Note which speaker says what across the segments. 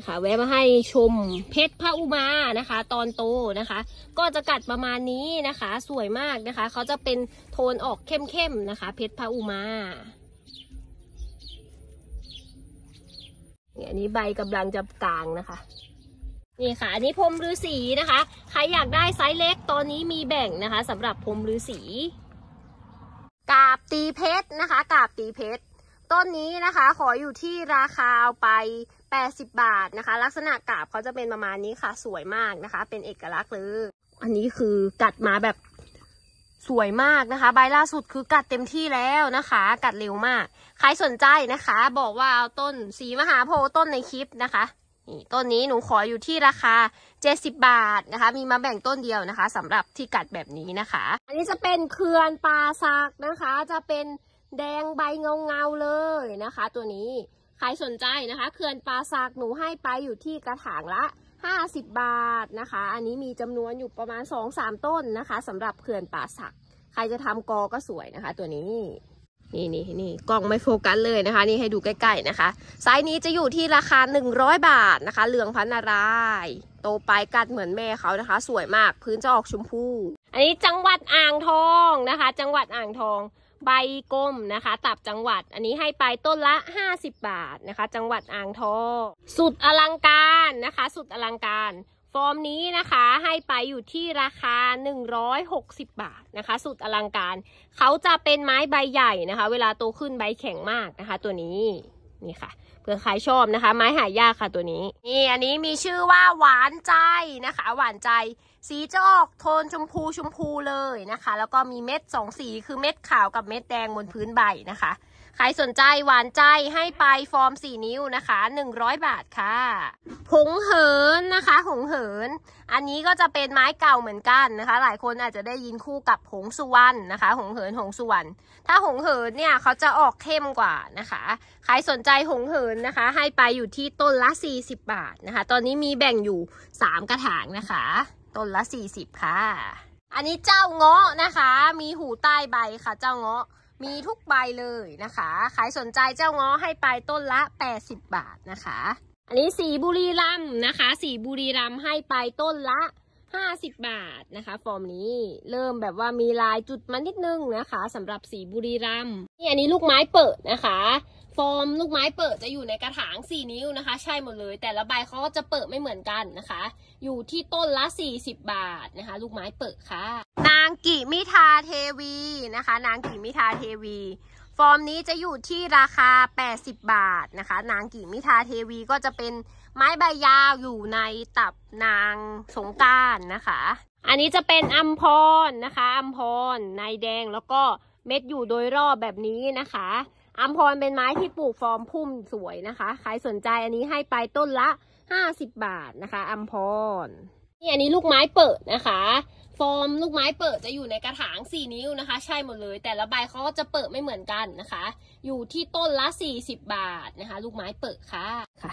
Speaker 1: ะคะแวะมาให้ชมเพชรพระอุมานะคะ ตอนโตนะคะ ก็จะกัดประมาณนี้นะคะ สวยมากนะคะ เขาจะเป็นโทนออกเข้มๆนะคะ เพชรพระอุมาเนี่ยนี้ใบกำลังจะกลางนะคะนี่ค่ะ อันนี้พรมฤาษีนะคะใครอยากได้ไซส์เล็กตอนนี้มีแบ่งนะคะสำหรับพรมฤาษีกาบตีเพชรนะคะกาบตีเพชรต้นนี้นะคะ ขออยู่ที่ราคาไป80 บาทนะคะ ลักษณะกาบเขาจะเป็นประมาณนี้ค่ะ สวยมากนะคะ เป็นเอกลักษณ์เลยอันนี้คือกัดมาแบบสวยมากนะคะใบล่าสุดคือกัดเต็มที่แล้วนะคะ กัดเร็วมาก ใครสนใจนะคะ บอกว่า เอาต้นสีมหาโพธิ์ต้นในคลิปนะคะนี่ต้นนี้หนูขออยู่ที่ราคา 70 บาทนะคะ มีมาแบ่งต้นเดียวนะคะ สำหรับที่กัดแบบนี้นะคะ อันนี้จะเป็นเขื่อนปลาซักนะคะ จะเป็นแดงใบเงาเงาเลยนะคะ ตัวนี้ใครสนใจนะคะเขื่อนปลาสักหนูให้ไปอยู่ที่กระถางละ50บาทนะคะ อันนี้มีจำนวนอยู่ประมาณ2-3ต้นนะคะสำหรับเขื่อนปลาสัก ใครจะทำกอก็สวยนะคะ ตัวนี้ นี่นี่นี่กล้องไม่โฟกัสเลยนะคะ นี่ให้ดูใกล้ๆนะคะไซส์นี้จะอยู่ที่ราคา100บาทนะคะ เหลืองพันนารายโตไปกัดเหมือนแม่เขานะคะ สวยมากพื้นจะออกชมพูอันนี้จังหวัดอ่างทองนะคะ จังหวัดอ่างทองใบกลมนะคะ ตับจังหวัดอันนี้ให้ไปต้นละ 50 บาทนะคะ จังหวัดอ่างทองสุดอลังการนะคะ สุดอลังการ ฟอร์มนี้นะคะให้ไปอยู่ที่ราคา 160 บาทนะคะ สุดอลังการเขาจะเป็นไม้ใบใหญ่นะคะ เวลาโตขึ้นใบแข็งมากนะคะ ตัวนี้นี่ค่ะเพื่อใครชอบนะคะ ไม้หายากค่ะตัวนี้นี่อันนี้มีชื่อว่าหวานใจนะคะหวานใจสีจะออกโทนชมพูชมพูเลยนะคะ แล้วก็มีเม็ดสองสีคือเม็ดขาวกับเม็ดแดงบนพื้นใบนะคะ ใครสนใจหวานใจให้ไปฟอร์มสี่นิ้วนะคะ100 บาทค่ะผงเหินนะคะผงเหิน อันนี้ก็จะเป็นไม้เก่าเหมือนกันนะคะ หลายคนอาจจะได้ยินคู่กับหงสุวรรณนะคะ หงเหินหงสุวรรณถ้าหงเหินเนี่ยเขาจะออกเข้มกว่านะคะ ใครสนใจหงเหินนะคะ ให้ไปอยู่ที่ต้นละ 40 บาทนะคะ ตอนนี้มีแบ่งอยู่ 3 กระถางนะคะต้นละ 40 ค่ะ อันนี้เจ้าเงาะนะคะ มีหูใต้ใบค่ะ เจ้าเงาะมีทุกใบเลยนะคะ ใครสนใจเจ้าเงาะให้ไปต้นละ 80 บาทนะคะ อันนี้สีบุรีรัมนะคะ สีบุรีรัมให้ไปต้นละห้าสิบบาทนะคะฟอร์มนี้เริ่มแบบว่ามีลายจุดมานิดนึงนะคะสำหรับสีบุรีรัมนี่อันนี้ลูกไม้เปิดนะคะ ฟอร์มลูกไม้เปิดจะอยู่ในกระถางสี่นิ้วนะคะ ใช่หมดเลย แต่ละใบเขาก็จะเปิดไม่เหมือนกันนะคะ อยู่ที่ต้นละสี่สิบาทนะคะ ลูกไม้เปิดค่ะ นางกิมิทาเทวีนะคะ นางกิมิทาเทวี ฟอร์มนี้จะอยู่ที่ราคา 80 บาทนะคะ นางกิมิทาเทวีก็จะเป็นไม้ใบยาวอยู่ในตับนางสงการนะคะ อันนี้จะเป็นอัมพรนะคะ อัมพรนายแดงแล้วก็เม็ดอยู่โดยรอบแบบนี้นะคะ อัมพรเป็นไม้ที่ปลูกฟอร์มพุ่มสวยนะคะ ใครสนใจอันนี้ให้ไปต้นละห้าสิบบาทนะคะ อัมพรนี่อันนี้ลูกไม้เปิดนะคะ ฟอร์มลูกไม้เปิดจะอยู่ในกระถางสี่นิ้วนะคะ ใช่หมดเลย แต่ละใบเขาก็จะเปิดไม่เหมือนกันนะคะ อยู่ที่ต้นละสี่ิบบาทนะคะ ลูกไม้เปิดค่ะค่ะ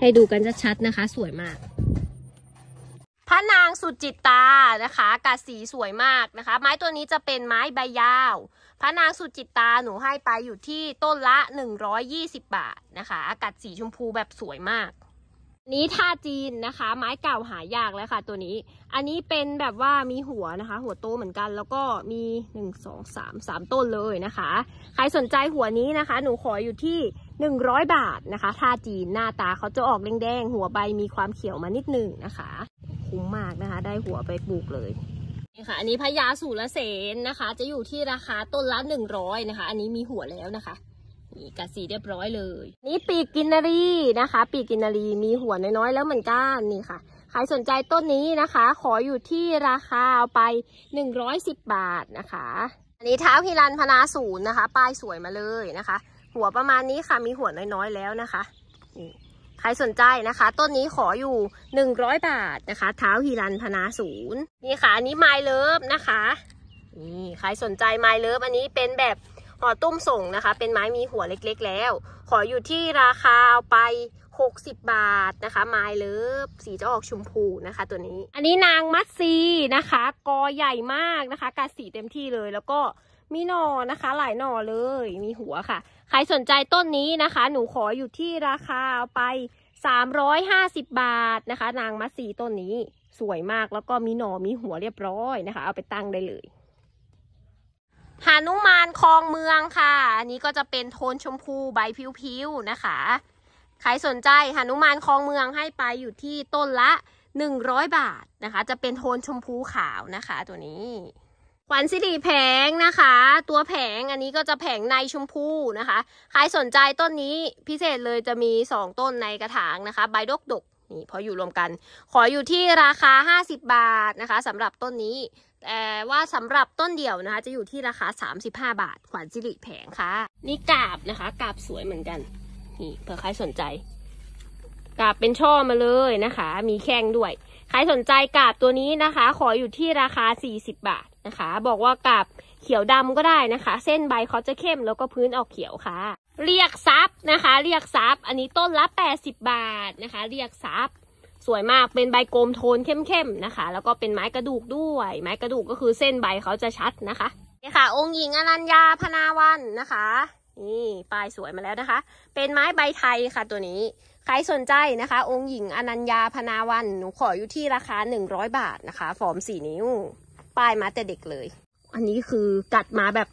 Speaker 1: ให้ดูกันชัดๆนะคะ สวยมากพระนางสุจิตตา นะคะกาสีสวยมากนะคะ ไม้ตัวนี้จะเป็นไม้ใบยาวพระนางสุจิตตาหนูให้ไปอยู่ที่ต้นละ 120 บาทนะคะอากาศสีชมพูแบบสวยมาก นี้ท่าจีนนะคะ ไม้เก่าหายากแล้วค่ะ ตัวนี้ อันนี้เป็นแบบว่ามีหัวนะคะ หัวโตเหมือนกันแล้วก็มี 1 2 3 3ต้นเลยนะคะใครสนใจหัวนี้นะคะหนูขออยู่ที่100บาทนะคะท่าจีนหน้าตาเขาจะออกแดงๆ หัวใบมีความเขียวมานิดหนึ่งนะคะ คุ้มมากนะคะ ได้หัวไปปลูกเลย นี่ค่ะ อันนี้พญาสุรเสนนะคะ จะอยู่ที่ราคาต้นละหนึ่งร้อยนะคะ อันนี้มีหัวแล้วนะคะ นี่กระสีเรียบร้อยเลย นี่ปีกกินารีนะคะ ปีกกินารีมีหัวน้อยๆ แล้วเหมือนกันนี่ค่ะ ใครสนใจต้นนี้นะคะ ขออยู่ที่ราคาเอาไปหนึ่งร้อยสิบบาทนะคะ อันนี้เท้าฮิรันพนาศูนย์นะคะ ป้ายสวยมาเลยนะคะหัวประมาณนี้ค่ะมีหัวน้อยๆแล้วนะคะนี่ใครสนใจนะคะ ต้นนี้ขออยู่ 100 บาทนะคะเท้าฮิรันพนาศูนย์นี่ค่ะอันนี้ไมล์เลิฟนะคะนี่ใครสนใจไมล์เลิฟอันนี้เป็นแบบห่อตุ้มส่งนะคะ เป็นไม้มีหัวเล็กๆ แล้ว ขออยู่ที่ราคาเอาไป 60 บาทนะคะไม้เลิฟสีจะออกชมพูนะคะ ตัวนี้ อันนี้นางมัตซีนะคะ กอใหญ่มากนะคะกัดสีเต็มที่เลยแล้วก็มีหน่อนะคะ หลายหน่อเลย มีหัวค่ะใครสนใจต้นนี้นะคะ หนูขออยู่ที่ราคาเอาไป350บาทนะคะ นางมัสีต้นนี้สวยมากแล้วก็มีหน่อมีหัวเรียบร้อยนะคะ เอาไปตั้งได้เลย หานุมานคลองเมืองค่ะอันนี้ก็จะเป็นโทนชมพูใบพิวๆนะคะใครสนใจหานุมานคลองเมืองให้ไปอยู่ที่ต้นละ100บาทนะคะ จะเป็นโทนชมพูขาวนะคะ ตัวนี้ขวัญสิริแผงนะคะ ตัวแผงอันนี้ก็จะแผงในชมพูนะคะใครสนใจต้นนี้พิเศษเลยจะมี 2 ต้นในกระถางนะคะใบดกดกนี่พออยู่รวมกัน ขออยู่ที่ราคา50 บาทนะคะสำหรับต้นนี้แต่ว่าสำหรับต้นเดี่ยวนะคะ จะอยู่ที่ราคา35 บาท ขวัญสิริแผงค่ะ นี่กาบนะคะกาบสวยเหมือนกัน นี่เผื่อใครสนใจกาบเป็นช่อมาเลยนะคะ มีแข้งด้วยใครสนใจกาบตัวนี้นะคะ ขออยู่ที่ราคา40บาทะคะบอกว่ากับเขียวดำก็ได้นะคะ เส้นใบเขาจะเข้มแล้วก็พื้นออกเขียวค่ะ เรียกซับนะคะ เรียกซับอันนี้ต้นละ 80 บาทนะคะ เรียกซับสวยมากเป็นใบโกลมโทนเข้มๆนะคะ แล้วก็เป็นไม้กระดูกด้วย ไม้กระดูกก็คือเส้นใบเขาจะชัดนะคะนี่ค่ะ องค์หญิงอรัญญาพนาวันนะคะนี่ปลายสวยมาแล้วนะคะ เป็นไม้ใบไทยค่ะตัวนี้ใครสนใจนะคะ องค์หญิงอนัญญาพนาวันหนูขออยู่ที่ราคา100 บาทนะคะ ฟอร์ม4นิ้วป้ายมาแต่เด็กเลย อันนี้คือกัดมาแบบ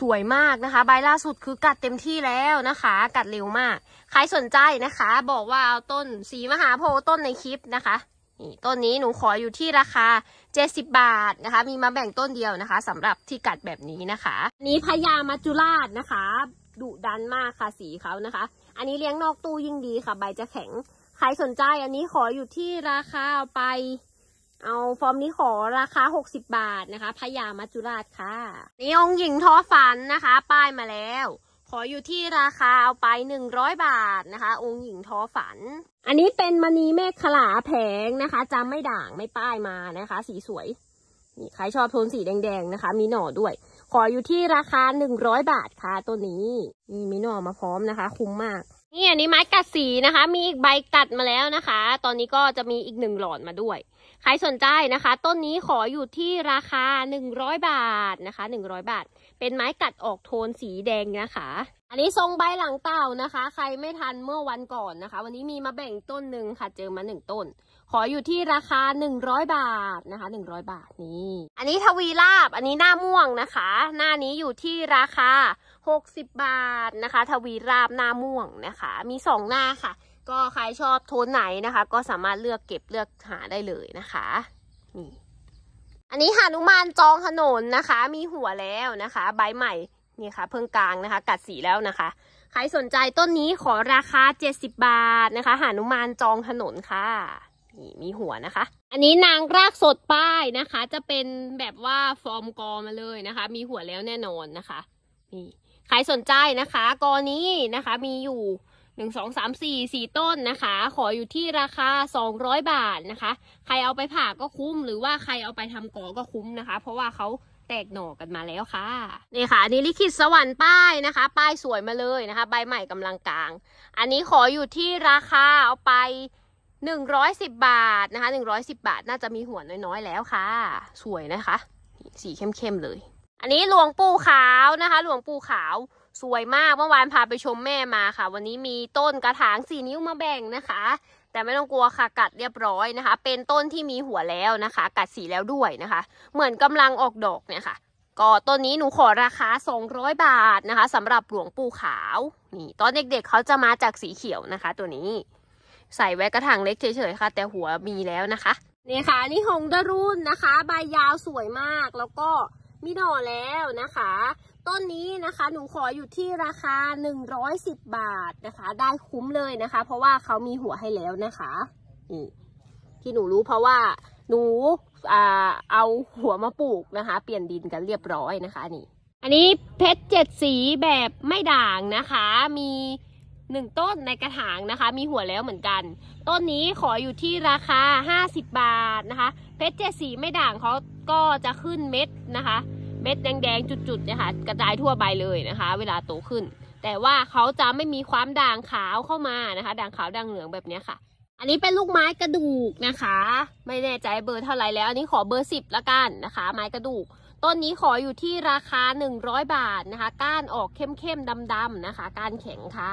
Speaker 1: สวยมากนะคะ ใบล่าสุดคือกัดเต็มที่แล้วนะคะ กัดเร็วมาก ใครสนใจนะคะ บอกว่าเอาต้นสีมหาโพธิ์ต้นในคลิปนะคะ นี่ต้นนี้หนูขออยู่ที่ราคา70บาทนะคะ มีมาแบ่งต้นเดียวนะคะ สำหรับที่กัดแบบนี้นะคะ นี้พญามัจจุราชนะคะ ดุดันมากค่ะสีเขานะคะ อันนี้เลี้ยงนอกตู้ยิ่งดีค่ะ ใบจะแข็ง ใครสนใจอันนี้ขออยู่ที่ราคาไปเอาฟอร์มนี้ขอราคา 60 บาทนะคะพยามัจจุราชค่ะนี่องค์หญิงท้อฝันนะคะ ป้ายมาแล้ว ขออยู่ที่ราคาเอาไป100บาทนะคะ องค์หญิงท้อฝัน อันนี้เป็นมณีเมฆขลาแผงนะคะจำไม่ด่างไม่ป้ายมานะคะ สีสวยนี่ใครชอบโทนสีแดง ๆ นะคะมีหน่อด้วย ขออยู่ที่ราคา100บาทค่ะตัวนี้นี่มีหน่อมาพร้อมนะคะ คุ้มมากนี่อันนี้ไม้กัดสีนะคะ มีอีกใบกัดมาแล้วนะคะ ตอนนี้ก็จะมีอีกหนึ่งหลอดมาด้วยครสนใจนะคะ ต้นนี้ขออยู่ที่ราคา 100 บาทนะคะ 100 บาท เป็นไม้กัดออกโทนสีแดงนะคะ อันนี้ทรงใบหลังเต่านะคะ ใครไม่ทันเมื่อวันก่อนนะคะ วันนี้มีมาแบ่งต้นหนึ่งค่ะ เจอมาหนึ่งต้น ขออยู่ที่ราคา 100 บาทนะคะ 100 บาทนี่อันนี้ทวีลาบอันนี้หน้าม่วงนะคะ หน้านี้อยู่ที่ราคา 60 บาทนะคะ ทวีลาบหน้าม่วงนะคะ มี 2 หน้าค่ะก็ใครชอบโทนไหนนะคะ ก็สามารถเลือกเก็บเลือกหาได้เลยนะคะนี่อันนี้หานุมานจองถนนนะคะ มีหัวแล้วนะคะ ใบใหม่นี่ค่ะเพิ่งกลางนะคะ กัดสีแล้วนะคะใครสนใจต้นนี้ขอราคา70บาทนะคะหานุมานจองถนนค่ะนี่มีหัวนะคะ อันนี้นางรากสดป้ายนะคะ จะเป็นแบบว่าฟอร์มกอมาเลยนะคะ มีหัวแล้วแน่นอนนะคะนี่ใครสนใจนะคะกอนี้นะคะ มีอยู่หนึ่งงสสสอามี่สี่ต้นนะคะ ขออยู่ที่ราคาสองร้อยบาทนะคะ ใครเอาไปผ่าก็คุ้ม หรือว่าใครเอาไปทำกอก็คุ้มนะคะ เพราะว่าเขาแตกหน่อกันมาแล้วค่ะนี่ค่ะนี่ลิขิตสวรรค์ป้ายนะคะ ป้ายสวยมาเลยนะคะ ใบใหม่กำลังกลางอันนี้ขออยู่ที่ราคาเอาไปหนึ่งร้อยสิบบาทนะคะหนึ่งร้อยสิบบาท น่าจะมีหัวน้อย ๆ แล้วค่ะ สวยนะคะสีเข้มๆเลย อันนี้หลวงปู่ขาวนะคะ หลวงปู่ขาวสวยมากเมื่อวานพาไปชมแม่มาค่ะ วันนี้มีต้นกระถางสี่นิ้วมาแบ่งนะคะ แต่ไม่ต้องกลัวค่ะกัดเรียบร้อยนะคะ เป็นต้นที่มีหัวแล้วนะคะ กัดสีแล้วด้วยนะคะ เหมือนกำลังออกดอกเนี่ยค่ะก็ต้นนี้หนูขอราคา 200 บาทนะคะ สำหรับหลวงปู่ขาว นี่ ตอนเด็กๆเเขาจะมาจากสีเขียวนะคะ ตัวนี้ ใส่ไว้กระถางเล็กเฉยๆค่ะ แต่หัวมีแล้วนะคะนี่ค่ะ นี่หงดรุ่นนะคะใบยาวสวยมากแล้วก็มีหน่อแล้วนะคะต้นนี้นะคะ หนูขออยู่ที่ราคา110 บาทนะคะ ได้คุ้มเลยนะคะ เพราะว่าเขามีหัวให้แล้วนะคะนี่ที่หนูรู้เพราะว่าหนูเอาหัวมาปลูกนะคะ เปลี่ยนดินกันเรียบร้อยนะคะนี่ อันนี้เพชรเจ็ดสีแบบไม่ด่างนะคะ มีหนึ่งต้นในกระถางนะคะ มีหัวแล้วเหมือนกัน ต้นนี้ขออยู่ที่ราคา 50 บาทนะคะ เพชรเจ็ดสีไม่ด่างเขาก็จะขึ้นเม็ดนะคะเม็ดแดงๆ จุดๆนะคะ กระจายทั่วใบเลยนะคะ เวลาโตขึ้น แต่ว่าเขาจะไม่มีความด่างขาวเข้ามานะคะ ด่างขาว ด่างเหลืองแบบนี้ค่ะ อันนี้เป็นลูกไม้กระดูกนะคะ ไม่แน่ใจเบอร์เท่าไหร่แล้ว อันนี้ขอเบอร์สิบละกันนะคะ ไม้กระดูก ต้นนี้ขออยู่ที่ราคา 100 บาทนะคะ ก้านออกเข้มๆ ดำๆ นะคะ ก้านแข็งค่ะ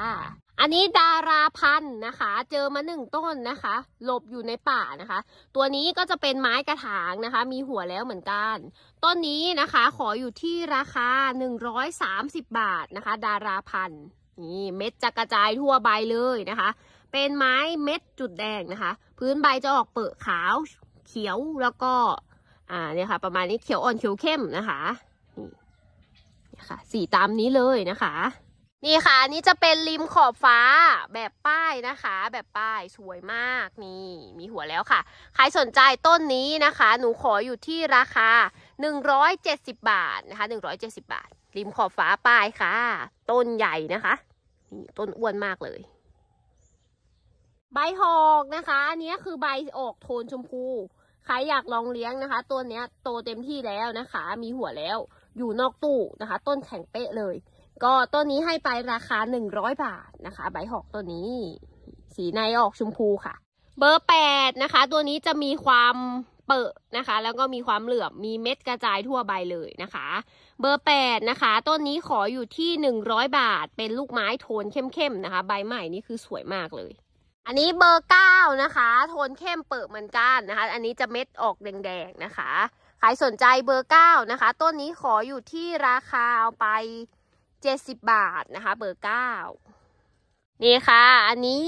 Speaker 1: อันนี้ดาราพันธ์นะคะ เจอมาหนึ่งต้นนะคะหลบอยู่ในป่านะคะ ตัวนี้ก็จะเป็นไม้กระถางนะคะ มีหัวแล้วเหมือนกันต้นนี้นะคะ ขออยู่ที่ราคา 130บาทนะคะ ดาราพันธ์นี่เม็ดจะกระจายทั่วใบเลยนะคะ เป็นไม้เม็ดจุดแดงนะคะ พื้นใบจะออกเปิดขาวเขียวแล้วก็ อ่าเนี่ยค่ะ ประมาณนี้เขียวอ่อนเขียวเข้มนะคะนี่ค่ะ สีตามนี้เลยนะคะนี่ค่ะอันนี้จะเป็นริมขอบฟ้าแบบป้ายนะคะ แบบป้ายสวยมาก นี่ มีหัวแล้วค่ะ ใครสนใจต้นนี้นะคะ หนูขออยู่ที่ราคา 170บาทนะคะ170 บาทริมขอบฟ้าป้ายค่ะ ต้นใหญ่นะคะนี่ต้นอ้วนมากเลยใบหอกนะคะอันนี้คือใบออกโทนชมพูใครอยากลองเลี้ยงนะคะตัวเนี้ยโตเต็มที่แล้วนะคะ มีหัวแล้ว อยู่นอกตู้นะคะ ต้นแข็งเป๊ะเลยก็ต้นนี้ให้ไปราคา 100 บาทนะคะ ใบหอกตัวนี้ สีในออกชมพูค่ะ เบอร์8นะคะ ตัวนี้จะมีความเปิดนะคะ แล้วก็มีความเหลื่อมมีเม็ดกระจายทั่วใบเลยนะคะ เบอร์8นะคะ ต้นนี้ขออยู่ที่100บาท เป็นลูกไม้โทนเข้มๆนะคะ ใบใหม่นี่คือสวยมากเลย อันนี้เบอร์9นะคะ โทนเข้มเปิดเหมือนกันนะคะ อันนี้จะเม็ดออกแดงๆนะคะใครสนใจเบอร์9นะคะ ต้นนี้ขออยู่ที่ราคาเอาไปเจ็ดสิบบาท นะคะเบอร์เก้านี่ค่ะอันนี้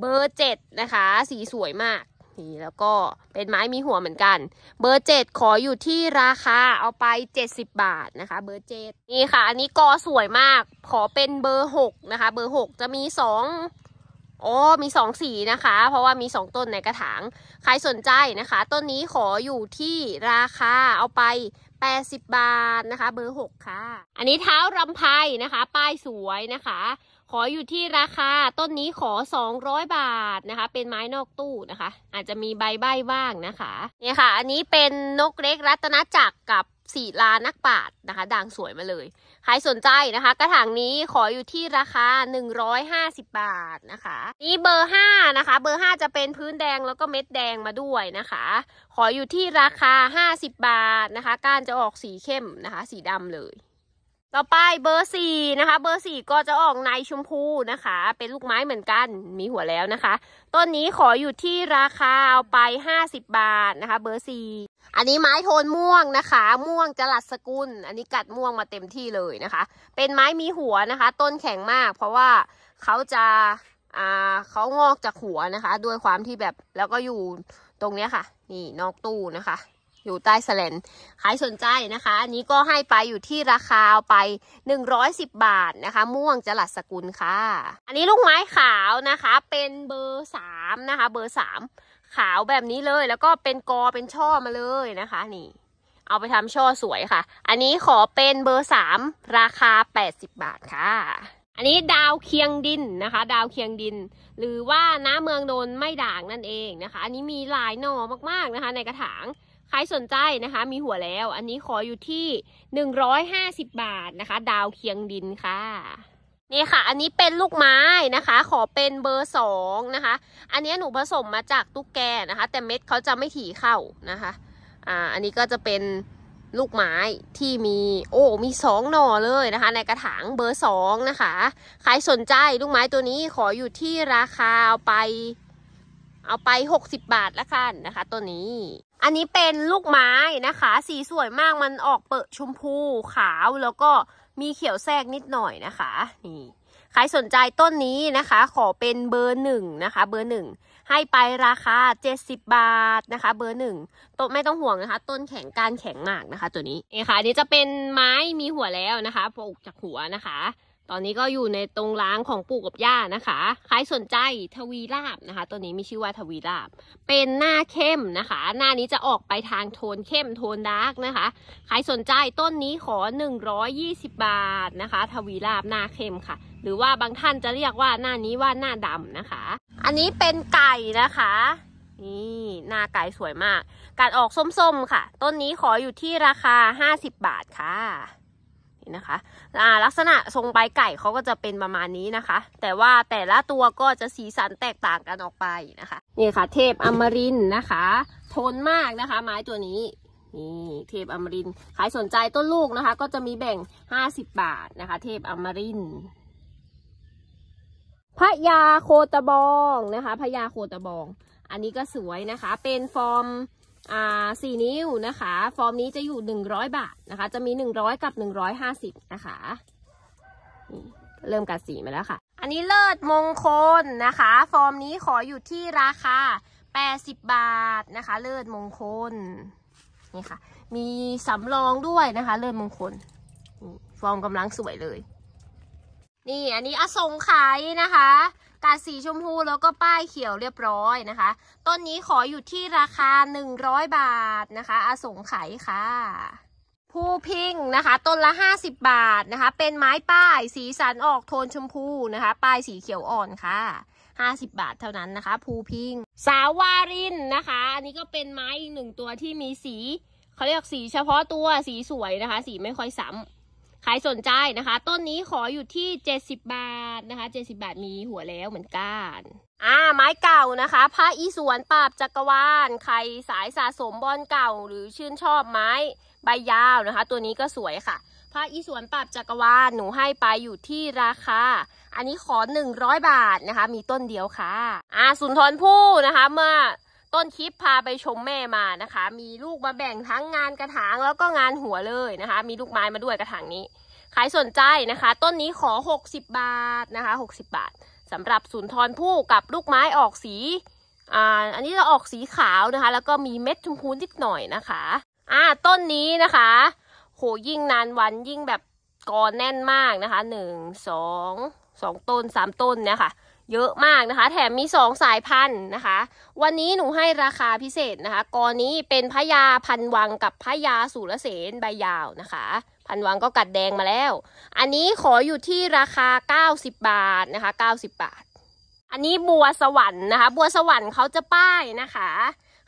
Speaker 1: เบอร์เจ็ดนะคะสีสวยมากนี่แล้วก็เป็นไม้มีหัวเหมือนกัน เบอร์เจ็ดขออยู่ที่ราคาเอาไปเจ็ดสิบบาทนะคะเบอร์เจ็ดนี่ค่ะ อันนี้กอสวยมากขอเป็นเบอร์หกนะคะ เบอร์หกจะมีสองโอ้มีสองสีนะคะ เพราะว่ามีสองต้นในกระถางใครสนใจนะคะ ต้นนี้ขออยู่ที่ราคาเอาไป80 บาทนะคะเบอร์6ค่ะ อันนี้เท้ารำไพนะคะ ป้ายสวยนะคะ ขออยู่ที่ราคาต้นนี้ขอ 200 บาทนะคะ เป็นไม้นอกตู้นะคะ อาจจะมีใบใบ้บ้างนะคะ เนี่ยค่ะ อันนี้เป็นนกเล็กรัตนจักรกับสี่ล้านนักปาดนะคะ ด่างสวยมาเลย ใครสนใจนะคะกระถางนี้ขออยู่ที่ราคา 150 บาทนะคะนี่เบอร์5นะคะเบอร์ 5 จะเป็นพื้นแดงแล้วก็เม็ดแดงมาด้วยนะคะขออยู่ที่ราคา 50 บาทนะคะการจะออกสีเข้มนะคะสีดำเลยต่อไปเบอร์สี่นะคะ เบอร์สี่ก็จะออกในชมพูนะคะ เป็นลูกไม้เหมือนกันมีหัวแล้วนะคะ ต้นนี้ขออยู่ที่ราคาเอาไปห้าสิบบาทนะคะ เบอร์สี่อันนี้ไม้โทนม่วงนะคะ ม่วงจลัดสกุล อันนี้กัดม่วงมาเต็มที่เลยนะคะ เป็นไม้มีหัวนะคะ ต้นแข็งมาก เพราะว่าเขาจะอ่าเขางอกจากหัวนะคะ ด้วยความที่แบบแล้วก็อยู่ตรงเนี้ยค่ะนี่นอกตู้นะคะอยู่ใต้แสลนขายสนใจนะคะ อันนี้ก็ให้ไปอยู่ที่ราคาไป110บาทนะคะ ม่วงจลัดสกุลค่ะ อันนี้ลูกไม้ขาวนะคะ เป็นเบอร์ 3 นะคะ เบอร์3ขาวแบบนี้เลย แล้วก็เป็นกอเป็นช่อมาเลยนะคะ นี่ เอาไปทำช่อสวยค่ะ อันนี้ขอเป็นเบอร์3ราคา80บาทค่ะ อันนี้ดาวเคียงดินนะคะ ดาวเคียงดิน หรือว่าน้าเมืองโดนไม่ด่างนั่นเองนะคะ อันนี้มีหลายหน่อมากๆนะคะ ในกระถางใครสนใจนะคะ มีหัวแล้ว อันนี้ขออยู่ที่150 บาทนะคะ ดาวเคียงดินค่ะนี่ค่ะ อันนี้เป็นลูกไม้นะคะ ขอเป็นเบอร์สองนะคะ อันนี้หนูผสมมาจากตุ๊กแกนะคะแต่เม็ดเขาจะไม่ถี่เข้านะคะอ่าอันนี้ก็จะเป็นลูกไม้ที่มี โอ้มีสองหน่อเลยนะคะ ในกระถางเบอร์สองนะคะใครสนใจลูกไม้ตัวนี้ขออยู่ที่ราคาเอาไปเอาไปหกสิบาทละกันนะคะ ตัวนี้อันนี้เป็นลูกไม้นะคะ สีสวยมากมันออกเปิดชมพู ขาวแล้วก็มีเขียวแทรกนิดหน่อยนะคะนี่ใครสนใจต้นนี้นะคะ ขอเป็นเบอร์หนึ่งนะคะ เบอร์หนึ่ง ให้ไปราคา 70 บาทนะคะ เบอร์หนึ่งต้นไม่ต้องห่วงนะคะ ต้นแข็งการแข็งมากนะคะ ตัวนี้เอค่ะนนี้จะเป็นไม้มีหัวแล้วนะคะปลูกจากหัวนะคะตอนนี้ก็อยู่ในตรงล้างของปู่กับย่านะคะ ใครสนใจทวีราบนะคะตัวนี้มีชื่อว่าทวีราบ เป็นหน้าเข้มนะคะ หน้านี้จะออกไปทางโทนเข้ม โทนดาร์กนะคะ ใครสนใจต้นนี้ขอ120 บาทนะคะ ทวีราบหน้าเข้มค่ะ หรือว่าบางท่านจะเรียกว่าหน้านี้ว่าหน้าดำนะคะ อันนี้เป็นไก่นะคะ นี่หน้าไก่สวยมาก การออกส้มๆค่ะ ต้นนี้ขออยู่ที่ราคา 50 บาทค่ะ นี่นะคะลักษณะทรงใบไก่เขาก็จะเป็นประมาณนี้นะคะ แต่ว่าแต่ละตัวก็จะสีสันแตกต่างกันออกไปนะคะนี่ค่ะเทพอมรินนะคะทนมากนะคะ ไม้ตัวนี้นี่เทพอมรินขายสนใจต้นลูกนะคะ ก็จะมีแบ่ง50 บาทนะคะ เทพอมรินพระยาโคตะบองนะคะพระยาโคตะบอง อันนี้ก็สวยนะคะ เป็นฟอร์มสี่นิ้วนะคะ ฟอร์มนี้จะอยู่หนึ่งร้อยบาทนะคะ จะมีหนึ่งร้อยกับหหนึ่งร้้อยาสิบนะคะ เริ่มกัดสีมาแล้วค่ะ อันนี้เลิศมงคลนะคะ ฟอร์มนี้ขออยู่ที่ราคาแปดิบบาทนะคะ เลิศมงคล นี่ค่ะ มีสำรองด้วยนะคะ เลิศมงคล ฟอร์มกำลังสวยเลยนี่อันนี้อสงไขยนะคะ กาสีชมพูแล้วก็ป้ายเขียวเรียบร้อยนะคะ ต้นนี้ขออยู่ที่ราคา 100 บาทนะคะ อสงไขยค่ะผู้พิงนะคะ ต้นละ 50 บาทนะคะ เป็นไม้ป้ายสีสันออกโทนชมพูนะคะ ป้ายสีเขียวอ่อนค่ะ 50 บาทเท่านั้นนะคะ ภูพิงสาวารินนะคะอันนี้ก็เป็นไม้อีกหนึ่งตัวที่มีสีเขาเรียกสีเฉพาะตัวสีสวยนะคะ สีไม่ค่อยซ้ำขายสนใจนะคะ ต้นนี้ขออยู่ที่ 70 บาทนะคะ70 บาทมีหัวแล้วเหมือนกันอ่า ไม้เก่านะคะ พระอีสวนปราบจักรวาลใครสายสะสมบอนเก่า หรือชื่นชอบไม้ใบยาวนะคะ ตัวนี้ก็สวยค่ะ พระอีสวนปราบจักรวาลหนูให้ไปอยู่ที่ราคา อันนี้ขอ100บาทนะคะ มีต้นเดียวค่ะ อ่า สุนทรภู่นะคะเมื่อต้นคลิปพาไปชมแม่มานะคะ มีลูกมาแบ่งทั้งงานกระถางแล้วก็งานหัวเลยนะคะ มีลูกไม้มาด้วยกระถางนี้ ขายสนใจนะคะ ต้นนี้ขอ 60 บาทนะคะ 60 บาทสำหรับสุนทรผู้กับลูกไม้ออกสี อ่าอันนี้จะออกสีขาวนะคะ แล้วก็มีเม็ดชมพูนิดหน่อยนะคะ อ่า ต้นนี้นะคะโหยิ่งนานวันยิ่งแบบกอแน่นมากนะคะหนึ่งสองสองต้น สามต้นเนี่ยค่ะเยอะมากนะคะ แถมมี2สายพันธุ์นะคะ วันนี้หนูให้ราคาพิเศษนะคะกอนี้เป็นพยาพันวังกับพยาสุรเสนใบยาวนะคะ พันวังก็กัดแดงมาแล้ว อันนี้ขออยู่ที่ราคา 90 บาท นะคะ90 บาท อันนี้บัวสวรรค์นะคะ บัวสวรรค์เขาจะป้ายนะคะ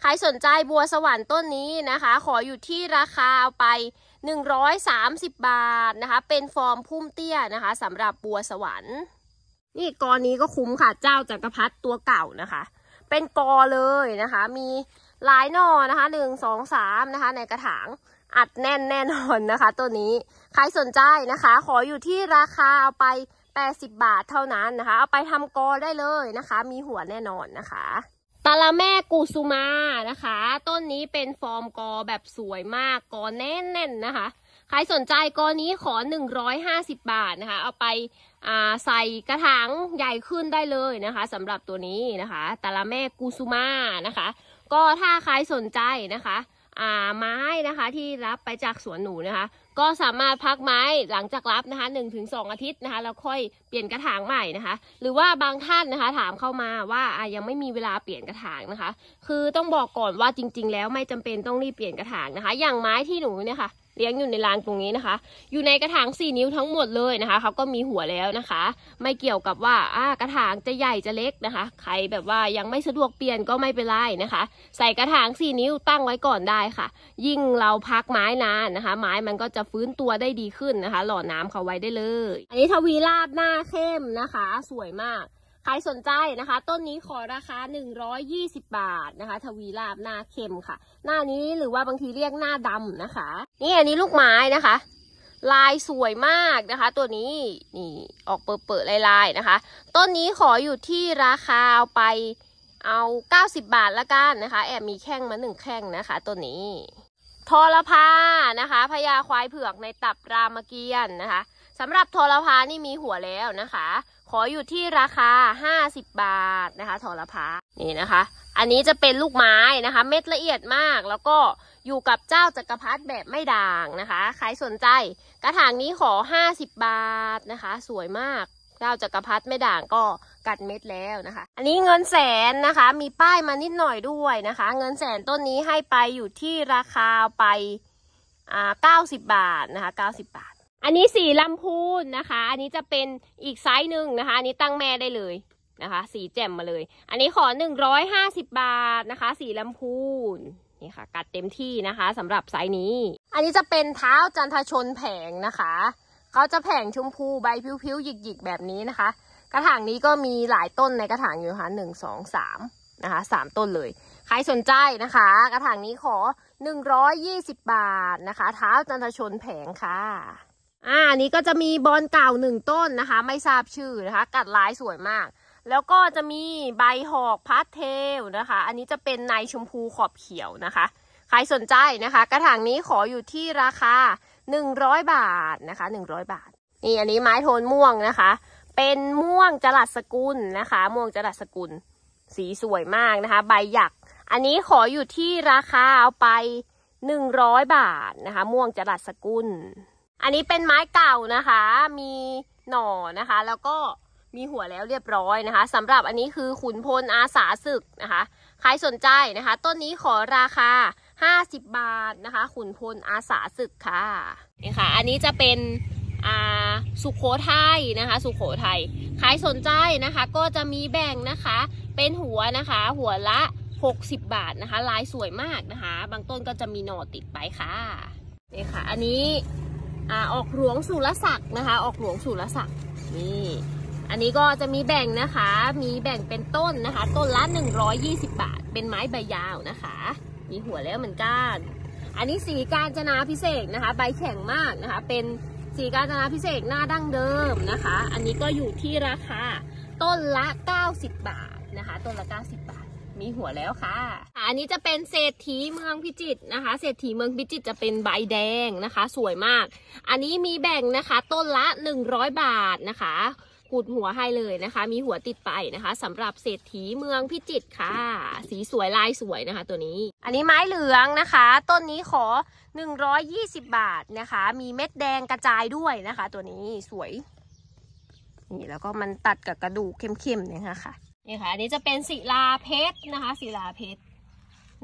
Speaker 1: ใครสนใจบัวสวรรค์ต้นนี้นะคะ ขออยู่ที่ราคาไป 130 บาทนะคะ เป็นฟอร์มพุ่มเตี้ยนะคะสำหรับบัวสวรรค์นี่กอนี้ก็คุ้มค่ะเจ้าจักรพรรดิตัวเก่านะคะ เป็นกอเลยนะคะ มีหลายนอนะคะหนึ่งสองสามนะคะ ในกระถางอัดแน่นแน่นอนนะคะ ตัวนี้ใครสนใจนะคะ ขออยู่ที่ราคาเอาไป80 บาทเท่านั้นนะคะเอาไปทำกอได้เลยนะคะ มีหัวแน่นอนนะคะตาลาแม่กูซูมานะคะต้นนี้เป็นฟอร์มกอแบบสวยมากกอแน่นๆนะคะใครสนใจกอนี้ขอ150บาทนะคะ เอาไปใส่กระถางใหญ่ขึ้นได้เลยนะคะสำหรับตัวนี้นะคะตาละแม่กูซูมานะคะก็ถ้าใครสนใจนะคะไม้นะคะที่รับไปจากสวนหนูนะคะ ก็สามารถพักไม้หลังจากรับนะคะ1-2อาทิตย์นะคะแล้วค่อยเปลี่ยนกระถางใหม่นะคะ หรือว่าบางท่านนะคะถามเข้ามาว่ายังไม่มีเวลาเปลี่ยนกระถางนะคะ คือต้องบอกก่อนว่าจริงๆ แล้วไม่จำเป็นต้องรีบเปลี่ยนกระถางนะคะ อย่างไม้ที่หนูเนี่ยค่ะเลี้ยงอยู่ในรางตรงนี้นะคะ อยู่ในกระถาง 4 นิ้วทั้งหมดเลยนะคะเขาก็มีหัวแล้วนะคะ ไม่เกี่ยวกับว่าอ่า กระถางจะใหญ่จะเล็กนะคะ ใครแบบว่ายังไม่สะดวกเปลี่ยนก็ไม่เป็นไรนะคะ ใส่กระถาง 4 นิ้วตั้งไว้ก่อนได้ค่ะ ยิ่งเราพักไม้นานนะคะ ไม้มันก็จะฟื้นตัวได้ดีขึ้นนะคะ หล่อน้ำเขาไว้ได้เลย อันนี้ทวีราบหน้าเข้มนะคะ สวยมากครสนใจนะคะ ต้นนี้ขอราคา 120 บาทนะคะ ทวีลาบหน้าเค็มค่ะ หน้านี้หรือว่าบางทีเรียกหน้าดำนะคะ นี่อันนี้ลูกไม้นะคะ ลายสวยมากนะคะ ตัวนี้นี่ออกเปิดๆลายๆนะคะ ต้นนี้ขออยู่ที่ราคาเอาไปเอา 90 บาทละกันนะคะ แอบมีแข้งมาหนึ่งแข้งนะคะ ตัวนี้ทอรพานะคะพญาควายเผือกในตับรามเกียรตินะคะสำหรับทอรพา นี่มีหัวแล้วนะคะ ขออยู่ที่ราคา 50 บาทนะคะทอรพา นี่นะคะ อันนี้จะเป็นลูกไม้นะคะ เม็ดละเอียดมาก แล้วก็อยู่กับเจ้าจักรพรรดิแบบไม่ด่างนะคะ ใครสนใจกระถางนี้ขอ 50 บาทนะคะ สวยมาก เจ้าจักรพรรดิไม่ด่างก็กัดเม็ดแล้วนะคะ อันนี้เงินแสนนะคะ มีป้ายมานิดหน่อยด้วยนะคะ เงินแสนต้นนี้ให้ไปอยู่ที่ราคาไปอ่าเก้าสิบบาทนะคะเก้าสิบบาทอันนี้สีลำพูนนะคะ อันนี้จะเป็นอีกไซส์หนึ่งนะคะ อันนี้ตั้งแม่ได้เลยนะคะ สีแจ่มมาเลย อันนี้ขอหนึ่งร้อยห้าสิบบาทนะคะ สีลำพูนนี่ค่ะกัดเต็มที่นะคะสำหรับไซส์นี้ อันนี้จะเป็นเท้าจันทชนแผงนะคะเขาจะแผงชมพูใบพิ้วๆหยิกๆแบบนี้นะคะ กระถางนี้ก็มีหลายต้นในกระถางอยู่ค่ะหนึ่งสองสามนะคะ สามต้นเลย ใครสนใจนะคะ กระถางนี้ขอหนึ่งร้อยยี่สิบบาทนะคะ เท้าจันทชนแผงค่ะอ่าันนี้ก็จะมีบอลเก่าหนึ่งต้นนะคะ ไม่ทราบชื่อนะคะ กัดลายสวยมาก แล้วก็จะมีใบหอกพัดเทลนะคะ อันนี้จะเป็นในชมพูขอบเขียวนะคะใครสนใจนะคะ กระถางนี้ขออยู่ที่ราคา100บาทนะคะ100บาทนี่อันนี้ไม้โทนม่วงนะคะ เป็นม่วงจรัสสกุลนะคะ ม่วงจรัสสกุล สีสวยมากนะคะ ใบหยักอันนี้ขออยู่ที่ราคาเอาไป100บาทนะคะ ม่วงจรัสสกุลอันนี้เป็นไม้เก่านะคะ มีหน่อนะคะ แล้วก็มีหัวแล้วเรียบร้อยนะคะสำหรับอันนี้คือขุนพลอาสาศึกนะคะใครสนใจนะคะ ต้นนี้ขอราคา50 บาทนะคะ ขุนพลอาสาศึกค่ะนี่ค่ะ อันนี้จะเป็นสุขโขทัยนะคะ สุขโขทัยขายสนใจนะคะ ก็จะมีแบ่งนะคะ เป็นหัวนะคะ หัวละ 60 บาทนะคะ ลายสวยมากนะคะ บางต้นก็จะมีหน่อติดไปค่ะนี่ค่ะ อันนี้อ่าออกหลวงสุรศักดิ์นะคะ ออกหลวงสุรศักดิ์นี่อันนี้ก็จะมีแบ่งนะคะมีแบ่งเป็นต้นนะคะต้นละ 120 บาท เป็นไม้ใบยาวนะคะ มีหัวแล้วเหมือนกันอันนี้สีกาญจนาพิเศษนะคะใบแข็งมากนะคะเป็นสีกาญจนาพิเศษหน้าดั้งเดิมนะคะ อันนี้ก็อยู่ที่ราคาต้นละ 90 บาทนะคะต้นละ90บาทมีหัวแล้วค่ะ อันนี้จะเป็นเศรษฐีเมืองพิจิตรนะคะ เศรษฐีเมืองพิจิตรจะเป็นใบแดงนะคะ สวยมาก อันนี้มีแบ่งนะคะ ต้นละ 100 บาทนะคะขูดหัวให้เลยนะคะ มีหัวติดไปนะคะสำหรับเศรษฐีเมืองพิจิตรค่ะ สีสวยลายสวยนะคะ ตัวนี้ อันนี้ไม้เหลืองนะคะ ต้นนี้ขอ 120 บาทนะคะ มีเม็ดแดงกระจายด้วยนะคะ ตัวนี้สวย นี่แล้วก็มันตัดกับกระดูกเข้มๆเนี่ยค่ะนี่ค่ะอันนี้จะเป็นศิลาเพชรนะคะ ศิลาเพชร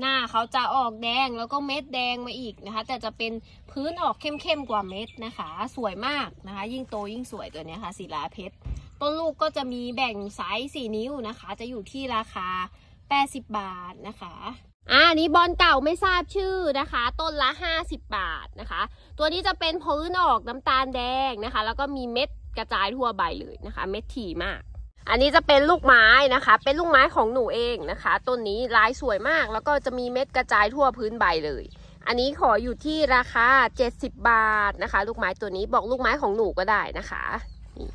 Speaker 1: หน้าเขาจะออกแดงแล้วก็เม็ดแดงมาอีกนะคะ แต่จะเป็นพื้นออกเข้มๆ กว่าเม็ดนะคะ สวยมากนะคะ ยิ่งโตยิ่งสวยตัวนี้ค่ะศิลาเพชร ต้นลูกก็จะมีแบ่งไซส์สี่นิ้วนะคะ จะอยู่ที่ราคา 80 บาทนะคะ อ่านี้บอลเก่าไม่ทราบชื่อนะคะ ต้นละ50 บาทนะคะ ตัวนี้จะเป็นพื้นออกน้ำตาลแดงนะคะ แล้วก็มีเม็ดกระจายทั่วใบเลยนะคะ เม็ดถี่มากอันนี้จะเป็นลูกไม้นะคะ เป็นลูกไม้ของหนูเองนะคะ ต้นนี้ลายสวยมาก แล้วก็จะมีเม็ดกระจายทั่วพื้นใบเลย อันนี้ขออยู่ที่ราคา 70 บาทนะคะ ลูกไม้ตัวนี้บอกลูกไม้ของหนูก็ได้นะคะนี่